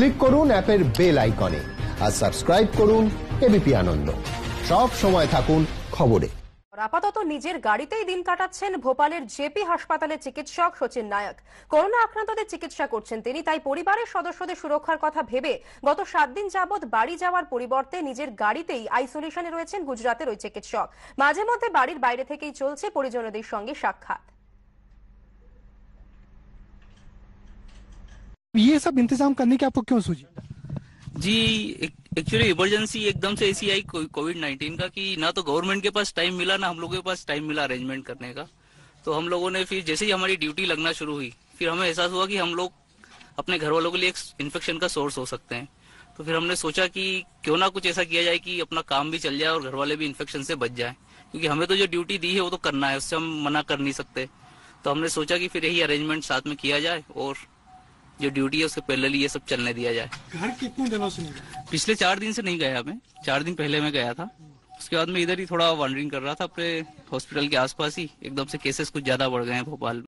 click করুন অ্যাপের bell আইকনে আর সাবস্ক্রাইব করুন এবিপি আনন্দ সব সময় থাকুন খবরে আপাতত নিজের গাড়িতেই দিন কাটাচ্ছেন ভোপালের জেপি হাসপাতালে চিকিৎসক সচিন নায়ক করোনা আক্রান্তদের চিকিৎসা করছেন তিনি তাই পরিবারের সদস্যদের সুরক্ষার কথা ভেবে গত সাত দিন যাবৎ বাড়ি যাওয়ার পরিবর্তে নিজের গাড়িতেই আইসোলেশনে রয়েছেন গুজরাতের ওই চিকিৎসক মাঝে মধ্যে বাড়ির বাইরে থেকেই চলছে পরিজনদের সঙ্গে সাক্ষাৎ ये सब इंतजाम करने की आपको क्यों सूझी जी एक्चुअली इमरजेंसी एकदम से ऐसी आई कोविड नाइन्टीन का कि ना तो गवर्नमेंट के पास टाइम मिला ना हम लोगों के पास टाइम मिला अरेंजमेंट करने का तो हम लोगों ने फिर जैसे ही हमारी ड्यूटी लगना शुरू हुई फिर हमें एहसास हुआ कि हम लोग अपने घर वालों के लिए एक इन्फेक्शन का सोर्स हो सकते हैं तो फिर हमने सोचा कि क्यों ना कुछ ऐसा किया जाए कि अपना काम भी चल जाए और घर वाले भी इन्फेक्शन से बच जाए क्योंकि हमें तो जो ड्यूटी दी है वो तो करना है उससे हम मना कर नहीं सकते तो हमने सोचा कि फिर यही अरेंजमेंट साथ में किया जाए और जो ड्यूटी है उसके पैरेलल ये सब चलने दिया जाए घर कितने दिनों से नहीं पिछले चार दिन से नहीं गया मैं चार दिन पहले मैं गया था उसके बाद में इधर ही थोड़ा वॉन्डरिंग कर रहा था अपने हॉस्पिटल के आसपास ही एकदम से केसेस कुछ ज्यादा बढ़ गए हैं भोपाल में